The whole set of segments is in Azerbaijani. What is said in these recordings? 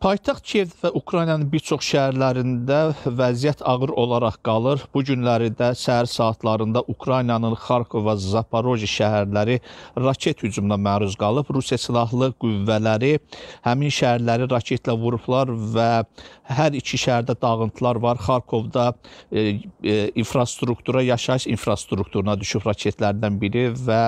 Paytaxt Kiyev və Ukraynanın bir çox şəhərlərində vəziyyət ağır olaraq qalır. Bu günləri də səhər saatlarında Ukraynanın Xarkov və Zaporojye şəhərləri raket hücumuna məruz qalıb. Rusiya silahlı qüvvələri həmin şəhərləri raketlə vurublar və hər iki şəhərdə dağıntılar var. Xarkovda e, e, infrastruktura, yaşayış infrastrukturuna düşüb raketlərdən biri və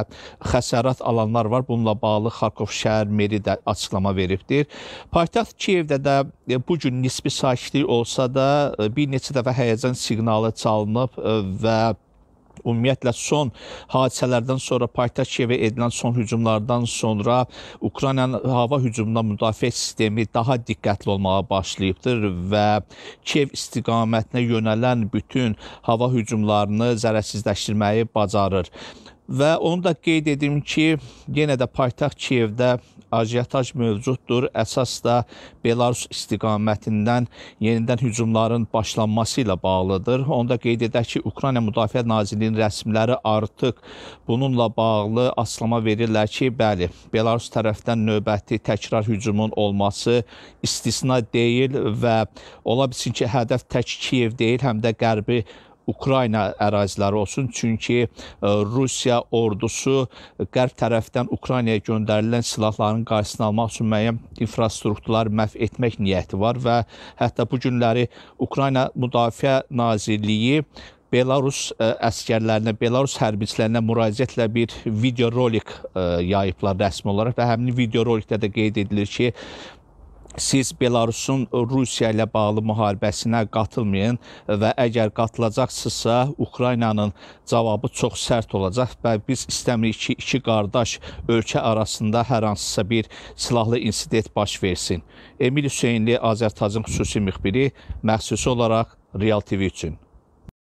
xəsarət alanlar var. Bununla bağlı Xarkov şəhər meri də açıqlama veribdir. Paytaxt Kiyev evdə də e, bu gün nisbi sakitlik olsa da e, bir neçə dəfə həyəcan siqnalı çalınıb e, və ümumiyyətlə son hadisələrdən sonra paytaxt Kiyevə edilən son hücumlardan sonra Ukraynanın hava hücumundan müdafiə sistemi daha diqqətli olmağa başlayıbdır və Kiyev istiqamətinə yönələn bütün hava hücumlarını zərərsizləşdirməyi bacarır. Və onu da qeyd edim ki, yenə də paytaxt Kiyevdə ajiyataj mövcuddur. Əsas da Belarus istiqamətindən yenidən hücumların başlanması ilə bağlıdır. Onda qeyd edək ki, Ukrayna Müdafiə Nazirliyinin rəsmiləri artıq bununla bağlı açıqlama verirlər ki, bəli, Belarus tərəfdən növbəti təkrar hücumun olması istisna deyil və ola bilsin ki, hədəf tək Kiyev deyil, həm də qərbi Ukrayna əraziləri olsun. Çünki e, Rusiya ordusu e, qərb tərəfdən Ukraynaya göndərilən silahların qarşısını almaq üçün müəyyən infrastrukturlar məhv etmək niyyəti var və hətta bu günləri Ukrayna Müdafiə Nazirliyi Belarus e, əskərlərinə, Belarus hərbiçilərinə müraciətlə bir video rolik yayıblar rəsmi olaraq və həmin video rolikdə də qeyd edilir ki, siz Belarusun Rusiya ilə bağlı müharibəsinə qatılmayın və əgər qatılacaqsınızsa, Ukraynanın cavabı çox sərt olacaq və biz istəmirik ki, iki qardaş ölkə arasında hər hansısa bir silahlı insident baş versin. Emil Hüseynli, Azərtacın xüsusi müxbiri, məxsusi olaraq Real TV üçün.